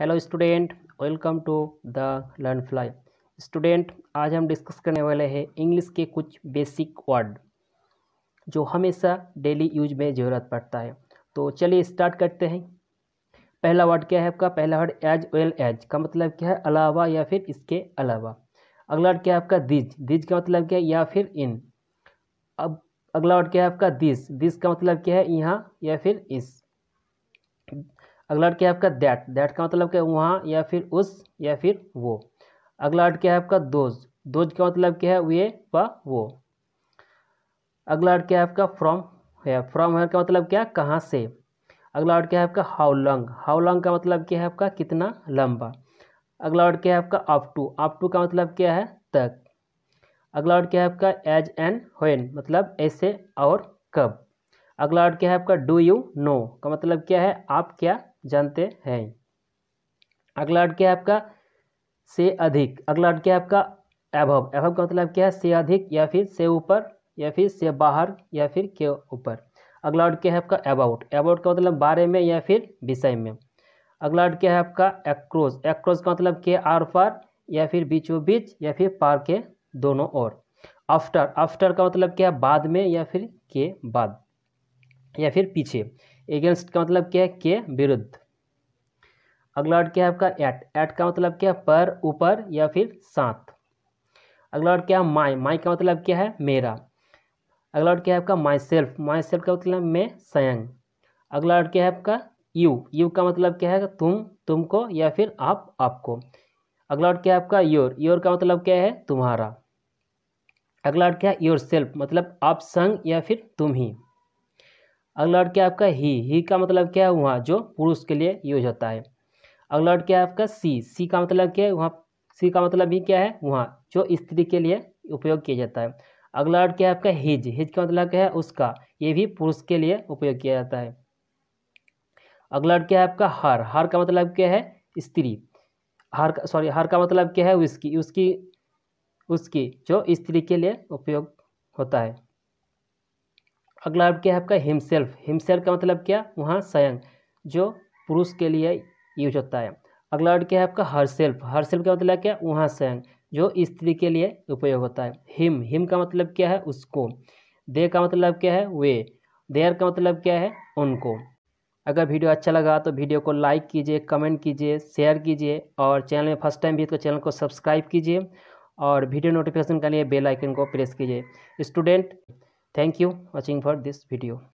Hello student welcome to the learn fly student आज हम discuss करने वाले हैं इंग्लिश के कुछ बेसिक वर्ड जो हमेशा डेली यूज में ज़रूरत पड़ता है तो चलिए स्टार्ट करते हैं पहला वर्ड क्या है आपका पहला वर्ड एज वेल एज का मतलब क्या है अलावा या फिर इसके अलावा अगला वर्ड क्या है आपका दिज दिज का मतलब क्या है या फिर इन अब अगला वर्ड क्या है आपका दिस दिस का मतलब क्या है यहाँ या फिर इस अगला अर्ट क्या है आपका दैट दैट का मतलब क्या वहाँ या फिर उस या फिर वो अगला अर्ट क्या है आपका दोज दोज का मतलब क्या है वे व वो अगला अर्ट क्या है आपका फ्रॉम है फ्रॉम हेयर का मतलब क्या कहाँ से अगला अर्ट क्या है आपका हाउ लॉन्ग हाउ लॉन्ग का मतलब क्या है आपका कितना लंबा अगला अर्ड क्या है आपका अप टू अप टू का मतलब क्या है तक अगला वर्ड क्या है आपका एज एंड होन मतलब ऐसे और कब अगला अर्ट क्या है आपका डू यू नो का मतलब क्या है आप क्या जानते हैं अगला वर्ड क्या है आपका से अधिक अगला वर्ड क्या है आपका अभव अभव का मतलब क्या है से अधिक या फिर से ऊपर या फिर से बाहर या फिर के ऊपर अगला वर्ड क्या है आपका अबाउट अबाउट का मतलब बारे में या फिर विषय में अगला वर्ड क्या है आपका एक्रोज एक्रोज का मतलब के आर पार या फिर बीचों बीच या फिर पार के दोनों ओर आफ्टर आफ्टर का मतलब क्या है बाद में या फिर के बाद या फिर पीछे एगेंस्ट का मतलब क्या है के विरुद्ध अगला वर्ड क्या है आपका एट एट का मतलब क्या है पर ऊपर या फिर साथ अगला वर्ड क्या है माई माई का मतलब क्या है मेरा अगला वर्ड क्या है आपका माई सेल्फ माई सेल्फ का मतलब मैं स्वयं अगला वर्ड क्या है आपका यू यू का मतलब क्या है तुम तुमको या फिर आप आपको अगला वर्ड क्या है आपका योर योर का मतलब क्या है तुम्हारा अगला वर्ड क्या है योर सेल्फ मतलब आप संग या फिर तुम ही अगला वर्ड क्या है आपका ही ही का मतलब क्या है वहाँ जो पुरुष के लिए यूज होता है अगला वर्ड क्या है आपका सी सी का मतलब क्या है वहाँ सी का मतलब ही क्या है वहाँ जो स्त्री के लिए उपयोग किया जाता है अगला वर्ड क्या है आपका हिज हिज का मतलब क्या है उसका ये भी पुरुष के लिए उपयोग किया जाता है अगला वर्ड क्या है आपका हर हर का मतलब क्या है स्त्री हर का सॉरी हर का मतलब क्या है उसकी उसकी उसकी जो स्त्री के लिए उपयोग होता है अगला वर्ड क्या है आपका हिमसेल्फ हिमसेल्फ का मतलब क्या वहाँ स्वयं जो पुरुष के लिए यूज होता है अगला वर्ड क्या है आपका हर सेल्फ हर सेल्फ का मतलब क्या वहाँ स्वयं जो स्त्री के लिए उपयोग होता है हिम हिम का मतलब क्या है उसको दे का मतलब क्या है वे देयर का मतलब क्या है उनको अगर वीडियो अच्छा लगा तो वीडियो को लाइक कीजिए कमेंट कीजिए शेयर कीजिए और चैनल में फर्स्ट टाइम भी तो चैनल को सब्सक्राइब कीजिए और वीडियो नोटिफिकेशन के लिए बेल आइकन को प्रेस कीजिए student Thank you watching for this video.